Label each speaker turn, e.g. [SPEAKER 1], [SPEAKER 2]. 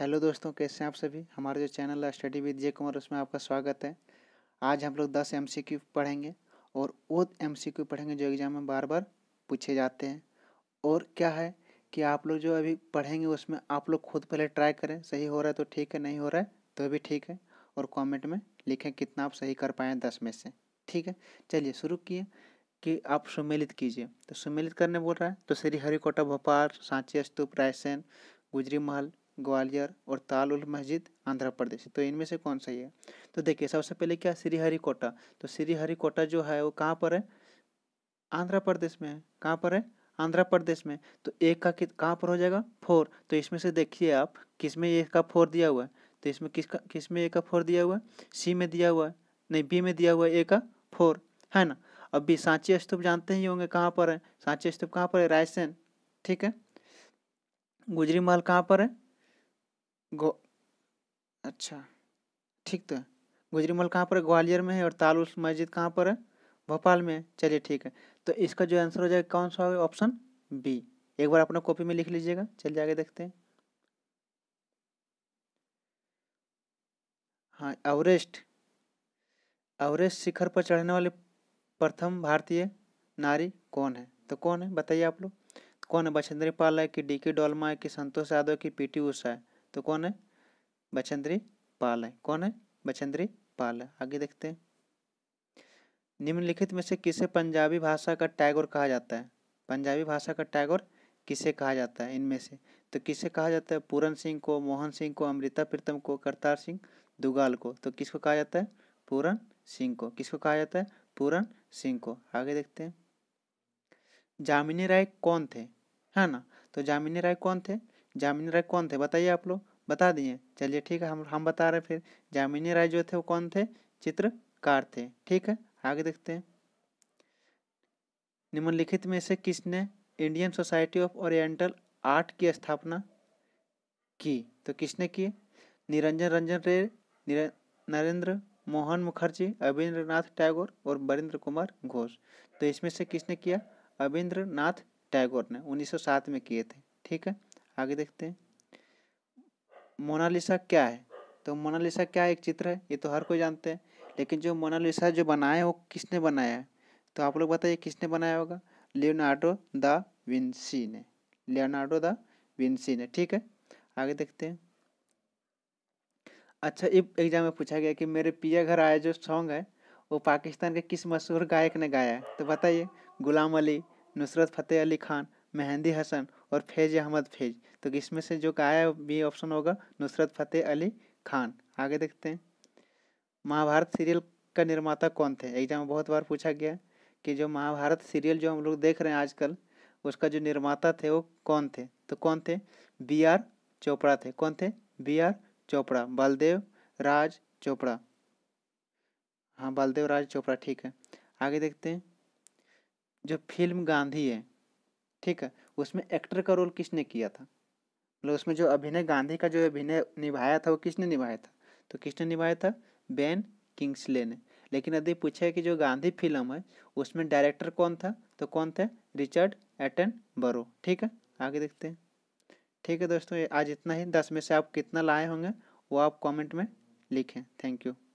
[SPEAKER 1] hello दोस्तों कैसे हैं आप सभी हमारा जो चैनल है स्टडी विद जय कुमार उसमें आपका स्वागत है आज हम लोग दस एम पढ़ेंगे और वो एम पढ़ेंगे जो एग्ज़ाम में बार बार पूछे जाते हैं और क्या है कि आप लोग जो अभी पढ़ेंगे उसमें आप लोग खुद पहले ट्राई करें सही हो रहा है तो ठीक है नहीं हो रहा है तो भी ठीक है और कॉमेंट में लिखें कितना आप सही कर पाएँ दस में से ठीक है चलिए शुरू किए कि आप सुमेलित कीजिए तो सुमेलित करने बोल रहा है तो श्री हरिकोटा भोपाल सांची स्तूप रायसेन गुजरी महल ग्वालियर और ताल उल मस्जिद आंध्र प्रदेश तो इनमें से कौन सा है तो देखिए सबसे पहले क्या श्रीहरिकोटा तो श्रीहरिकोटा जो है वो कहाँ पर है आंध्र प्रदेश में है कहाँ पर है आंध्र प्रदेश में तो एक का कहाँ पर हो जाएगा फोर तो इसमें से देखिए आप किस में एक का फोर दिया हुआ है तो इसमें किसका किस में एक का फोर दिया हुआ है सी में दिया हुआ है नहीं बी में दिया हुआ है ए का फोर है ना अब भी सांची स्तूप जानते ही होंगे कहाँ पर है सांची स्तूप कहाँ पर है रायसेन ठीक है गुजरी महल कहाँ पर है गो अच्छा ठीक तो गुजरी मॉल कहाँ पर है ग्वालियर में है और ताल उल मस्जिद कहाँ पर है भोपाल में है चलिए ठीक है तो इसका जो आंसर हो जाएगा कौन सा होगा ऑप्शन बी एक बार अपना कॉपी में लिख लीजिएगा चल जाके देखते हैं हाँ एवरेस्ट एवरेस्ट शिखर पर चढ़ने वाले प्रथम भारतीय नारी कौन है तो कौन है बताइए आप लोग कौन है बछेंद्री पाल है कि डी के डोलमा है कि संतोष यादव की पीटी उषा है तो कौन है बचंद्री पाल है कौन है बचंद्री पाल है आगे देखते हैं निम्नलिखित में से किसे पंजाबी भाषा का टैगोर कहा जाता है पंजाबी भाषा का टैगोर किसे कहा जाता है इनमें से तो किसे कहा जाता है पूरन सिंह को मोहन सिंह को अमृता प्रीतम को करतार सिंह दुगाल को तो किसको कहा जाता है पूरन सिंह को किसको कहा जाता है पूरन सिंह को आगे देखते हैं जामिनी राय कौन थे है ना तो जामिनी राय कौन थे जामिनी राय कौन थे बताइए आप लोग बता दिए चलिए ठीक है हम हम बता रहे फिर जामिनी राय जो थे वो कौन थे चित्रकार थे ठीक है आगे देखते हैं निम्नलिखित में से किसने Indian Society of Oriental Art की स्थापना की तो किसने की निरंजन रंजन रे नरेंद्र मोहन मुखर्जी रविंद्रनाथ टैगोर और बरेंद्र कुमार घोष तो इसमें से किसने किया रविंद्रनाथ टैगोर ने 1907 में किए थे ठीक है आगे देखते हैं मोनालिसा क्या है तो मोनालिसा क्या एक चित्र है ये तो हर कोई जानते हैं लेकिन जो मोनालिसा जो बनाया है वो किसने बनाया है तो आप लोग बताइए किसने बनाया होगा लियोनार्डो द विंसी ने लियोनार्डो द विंसी ने ठीक है आगे देखते हैं अच्छा एग्जाम में पूछा गया कि मेरे पिया घर आया जो सॉन्ग है वो पाकिस्तान के किस मशहूर गायक ने गाया है तो बताइए गुलाम अली नुसरत फतेह अली खान मेहंदी हसन और फैज अहमद फैज तो इसमें से जो का है बी ऑप्शन होगा नुसरत फ़तेह अली खान आगे देखते हैं महाभारत सीरियल का निर्माता कौन थे एग्जाम में बहुत बार पूछा गया कि जो महाभारत सीरियल जो हम लोग देख रहे हैं आजकल उसका जो निर्माता थे वो कौन थे तो कौन थे बी आर चोपड़ा थे कौन थे बी आर चोपड़ा बलदेव राज चोपड़ा हाँ बलदेव राज चोपड़ा ठीक है आगे देखते हैं जो फिल्म गांधी है ठीक है उसमें एक्टर का रोल किसने किया था मतलब उसमें जो अभिनय गांधी का जो अभिनय निभाया था वो किसने निभाया था तो किसने निभाया था बैन किंग्सले ने लेकिन यदि पूछा कि जो गांधी फिल्म है उसमें डायरेक्टर कौन था तो कौन थे रिचर्ड एटन बरो ठीक है आगे देखते हैं ठीक है दोस्तों आज इतना ही दस में से आप कितना लाए होंगे वो आप कमेंट में लिखें थैंक यू